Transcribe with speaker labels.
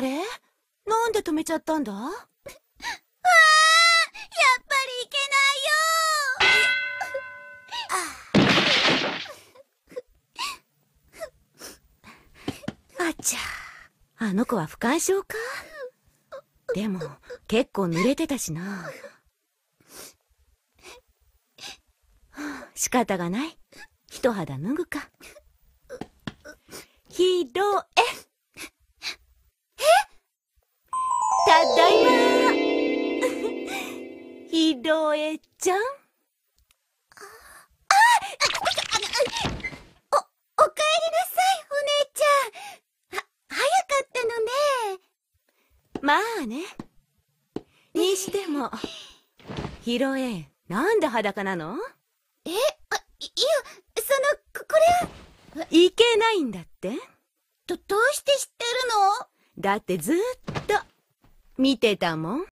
Speaker 1: あれなんで止めちゃったんだわーやっぱ
Speaker 2: りいけないよああちゃ
Speaker 1: あの子は不感症かでも結構濡れてたしな、はあ、仕方がない一肌脱ぐかひど
Speaker 3: ロエちゃんお、おかえりなさい、お姉ちゃん。は、早かっ
Speaker 4: たのね。まあね。にしても、
Speaker 5: ヒロエ、なんで裸なの
Speaker 4: え、あ、いや、そ
Speaker 1: の、これは。いけないんだってど、どうして知ってるのだってずっと、見てたもん。